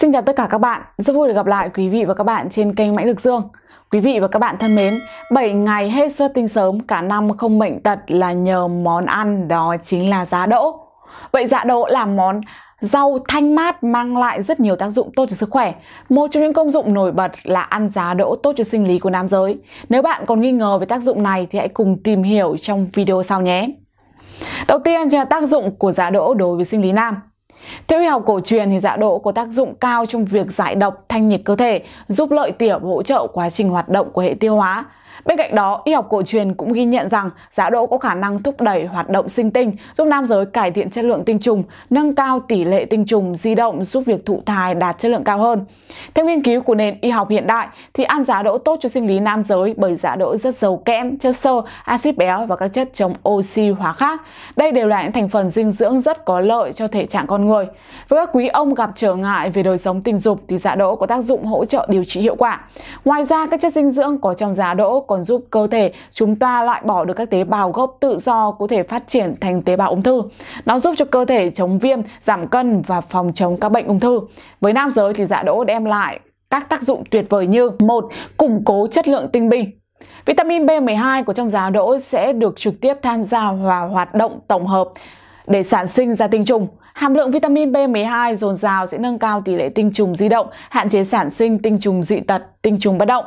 Xin chào tất cả các bạn, rất vui được gặp lại quý vị và các bạn trên kênh Mãnh Lực Dương. Quý vị và các bạn thân mến, 7 ngày hết xuất tinh sớm cả năm không bệnh tật là nhờ món ăn đó chính là giá đỗ. Vậy giá đỗ là món rau thanh mát mang lại rất nhiều tác dụng tốt cho sức khỏe. Một trong những công dụng nổi bật là ăn giá đỗ tốt cho sinh lý của nam giới. Nếu bạn còn nghi ngờ về tác dụng này thì hãy cùng tìm hiểu trong video sau nhé. Đầu tiên là tác dụng của giá đỗ đối với sinh lý nam. Theo y học cổ truyền thì dạ độ có tác dụng cao trong việc giải độc, thanh nhiệt cơ thể, giúp lợi tiểu hỗ trợ quá trình hoạt động của hệ tiêu hóa. Bên cạnh đó, y học cổ truyền cũng ghi nhận rằng giá đỗ có khả năng thúc đẩy hoạt động sinh tinh, giúp nam giới cải thiện chất lượng tinh trùng, nâng cao tỷ lệ tinh trùng di động giúp việc thụ thai đạt chất lượng cao hơn. Theo nghiên cứu của nền y học hiện đại thì ăn giá đỗ tốt cho sinh lý nam giới bởi giá đỗ rất giàu kẽm, chất xơ, axit béo và các chất chống oxy hóa khác. Đây đều là những thành phần dinh dưỡng rất có lợi cho thể trạng con người. Với các quý ông gặp trở ngại về đời sống tình dục thì giá đỗ có tác dụng hỗ trợ điều trị hiệu quả. Ngoài ra, các chất dinh dưỡng có trong giá đỗ còn giúp cơ thể chúng ta loại bỏ được các tế bào gốc tự do có thể phát triển thành tế bào ung thư. Nó giúp cho cơ thể chống viêm, giảm cân và phòng chống các bệnh ung thư. Với nam giới thì dạ đỗ đem lại các tác dụng tuyệt vời như một Củng cố chất lượng tinh binh Vitamin B12 của trong giá đỗ sẽ được trực tiếp tham gia vào hoạt động tổng hợp để sản sinh ra tinh trùng. Hàm lượng vitamin B12 dồi dào sẽ nâng cao tỷ lệ tinh trùng di động, hạn chế sản sinh tinh trùng dị tật, tinh trùng bất động.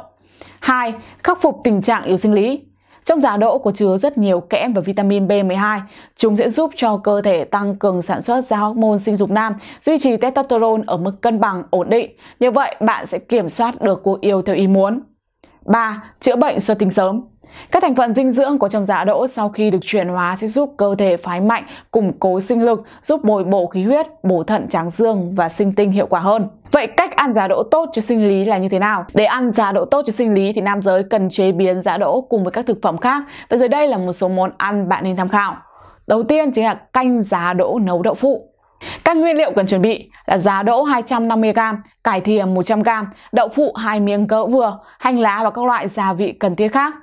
2. Khắc phục tình trạng yếu sinh lý trong giả đỗ có chứa rất nhiều kẽm và vitamin B12. Chúng sẽ giúp cho cơ thể tăng cường sản xuất ra hormone sinh dục nam, duy trì testosterone ở mức cân bằng ổn định. Như vậy, bạn sẽ kiểm soát được cuộc yêu theo ý muốn. 3. Chữa bệnh xuất tinh sớm các thành phần dinh dưỡng có trong giá đỗ sau khi được chuyển hóa sẽ giúp cơ thể phái mạnh, củng cố sinh lực, giúp bồi bổ khí huyết, bổ thận tráng dương và sinh tinh hiệu quả hơn. Vậy cách ăn giá đỗ tốt cho sinh lý là như thế nào? Để ăn giá đỗ tốt cho sinh lý thì nam giới cần chế biến giá đỗ cùng với các thực phẩm khác. Và dưới đây là một số món ăn bạn nên tham khảo. Đầu tiên chính là canh giá đỗ nấu đậu phụ. Các nguyên liệu cần chuẩn bị là giá đỗ 250g, cải thìa 100g, đậu phụ hai miếng cỡ vừa, hành lá và các loại gia vị cần thiết khác.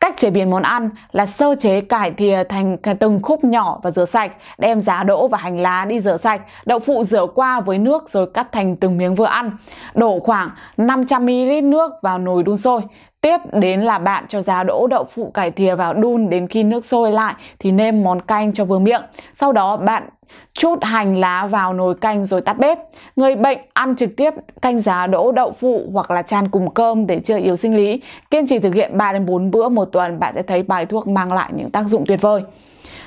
Cách chế biến món ăn là sơ chế cải thìa thành từng khúc nhỏ và rửa sạch, đem giá đỗ và hành lá đi rửa sạch, đậu phụ rửa qua với nước rồi cắt thành từng miếng vừa ăn. Đổ khoảng 500ml nước vào nồi đun sôi, Tiếp đến là bạn cho giá đỗ đậu phụ cải thìa vào đun đến khi nước sôi lại thì nêm món canh cho vừa miệng. Sau đó bạn chút hành lá vào nồi canh rồi tắt bếp. Người bệnh ăn trực tiếp canh giá đỗ đậu phụ hoặc là chan cùng cơm để chữa yếu sinh lý. Kiên trì thực hiện 3 đến 4 bữa một tuần bạn sẽ thấy bài thuốc mang lại những tác dụng tuyệt vời.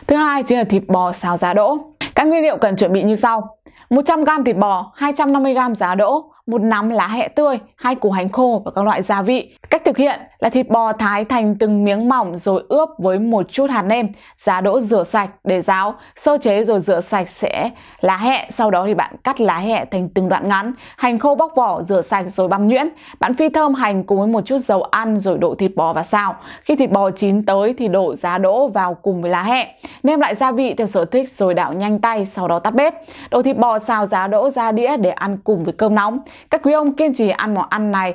Thứ hai chính là thịt bò xào giá đỗ. Các nguyên liệu cần chuẩn bị như sau: 100g thịt bò, 250g giá đỗ, một nắm lá hẹ tươi, hai củ hành khô và các loại gia vị. Cách thực hiện là thịt bò thái thành từng miếng mỏng rồi ướp với một chút hạt nêm, giá đỗ rửa sạch để ráo, sơ chế rồi rửa sạch sẽ lá hẹ, sau đó thì bạn cắt lá hẹ thành từng đoạn ngắn, hành khô bóc vỏ rửa sạch rồi băm nhuyễn. Bạn phi thơm hành cùng với một chút dầu ăn rồi đổ thịt bò vào xào. Khi thịt bò chín tới thì đổ giá đỗ vào cùng với lá hẹ, nêm lại gia vị theo sở thích rồi đảo nhanh tay sau đó tắt bếp. Đổ thịt bò xào giá đỗ ra đĩa để ăn cùng với cơm nóng các quý ông kiên trì ăn món ăn này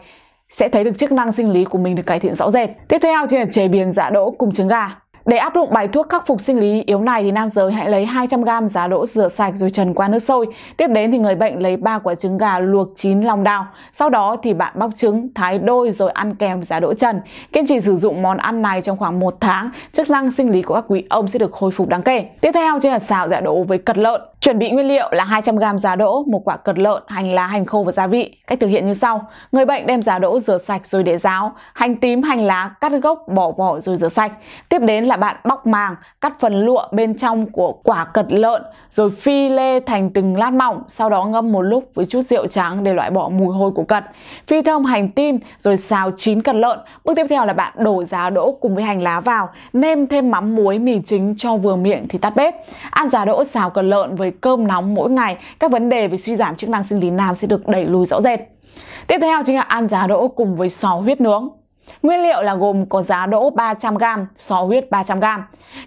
sẽ thấy được chức năng sinh lý của mình được cải thiện rõ rệt. Tiếp theo chính là chế biến giá đỗ cùng trứng gà. Để áp dụng bài thuốc khắc phục sinh lý yếu này thì nam giới hãy lấy 200g giá đỗ rửa sạch rồi trần qua nước sôi. Tiếp đến thì người bệnh lấy 3 quả trứng gà luộc chín lòng đào. Sau đó thì bạn bóc trứng, thái đôi rồi ăn kèm giá đỗ trần. Kiên trì sử dụng món ăn này trong khoảng 1 tháng, chức năng sinh lý của các quý ông sẽ được hồi phục đáng kể. Tiếp theo chính là xào giá dạ đỗ với cật lợn. Chuẩn bị nguyên liệu là 200g giá đỗ, một quả cật lợn, hành lá, hành khô và gia vị. Cách thực hiện như sau. Người bệnh đem giá đỗ rửa sạch rồi để ráo, hành tím, hành lá cắt gốc, bỏ vỏ rồi rửa sạch. Tiếp đến là bạn bóc màng, cắt phần lụa bên trong của quả cật lợn rồi phi lê thành từng lát mỏng, sau đó ngâm một lúc với chút rượu trắng để loại bỏ mùi hôi của cật. Phi thơm hành tím rồi xào chín cật lợn. Bước tiếp theo là bạn đổ giá đỗ cùng với hành lá vào, nêm thêm mắm muối mì chính cho vừa miệng thì tắt bếp. Ăn giá đỗ xào cật lợn với với cơm nóng mỗi ngày, các vấn đề về suy giảm chức năng sinh lý nam sẽ được đẩy lùi rõ rệt. Tiếp theo chính là ăn giá đỗ cùng với sò huyết nướng. Nguyên liệu là gồm có giá đỗ 300g, sò huyết 300g.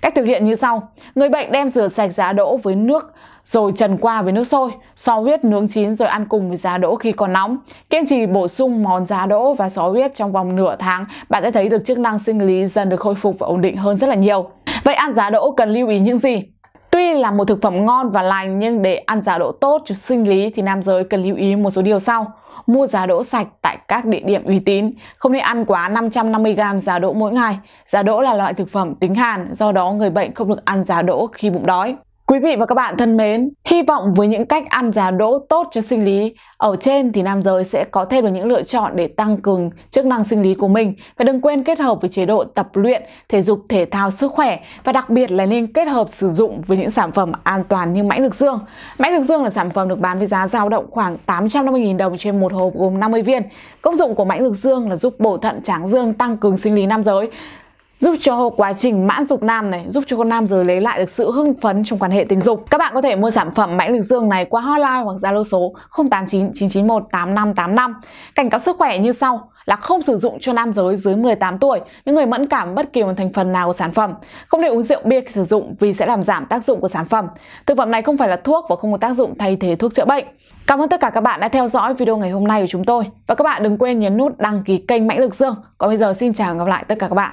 Cách thực hiện như sau. Người bệnh đem rửa sạch giá đỗ với nước rồi trần qua với nước sôi, sò huyết nướng chín rồi ăn cùng với giá đỗ khi còn nóng. Kiên trì bổ sung món giá đỗ và sò huyết trong vòng nửa tháng, bạn sẽ thấy được chức năng sinh lý dần được khôi phục và ổn định hơn rất là nhiều. Vậy ăn giá đỗ cần lưu ý những gì? Tuy là một thực phẩm ngon và lành nhưng để ăn giá đỗ tốt cho sinh lý thì nam giới cần lưu ý một số điều sau. Mua giá đỗ sạch tại các địa điểm uy tín, không nên ăn quá 550g giá đỗ mỗi ngày. Giá đỗ là loại thực phẩm tính hàn, do đó người bệnh không được ăn giá đỗ khi bụng đói. Quý vị và các bạn thân mến, hy vọng với những cách ăn giá đỗ tốt cho sinh lý ở trên thì nam giới sẽ có thêm được những lựa chọn để tăng cường chức năng sinh lý của mình. Và đừng quên kết hợp với chế độ tập luyện, thể dục thể thao sức khỏe và đặc biệt là nên kết hợp sử dụng với những sản phẩm an toàn như mãnh lực dương. Mãnh lực dương là sản phẩm được bán với giá dao động khoảng 850.000 đồng trên một hộp gồm 50 viên. Công dụng của mãnh lực dương là giúp bổ thận tráng dương tăng cường sinh lý nam giới giúp cho quá trình mãn dục nam này, giúp cho con nam giới lấy lại được sự hưng phấn trong quan hệ tình dục. Các bạn có thể mua sản phẩm mãnh lực dương này qua hotline hoặc Zalo số 0899918585. Cảnh cáo sức khỏe như sau là không sử dụng cho nam giới dưới 18 tuổi, những người mẫn cảm bất kỳ một thành phần nào của sản phẩm. Không nên uống rượu bia khi sử dụng vì sẽ làm giảm tác dụng của sản phẩm. Thực phẩm này không phải là thuốc và không có tác dụng thay thế thuốc chữa bệnh. Cảm ơn tất cả các bạn đã theo dõi video ngày hôm nay của chúng tôi. Và các bạn đừng quên nhấn nút đăng ký kênh Mãnh Lực Dương. Còn bây giờ xin chào và gặp lại tất cả các bạn.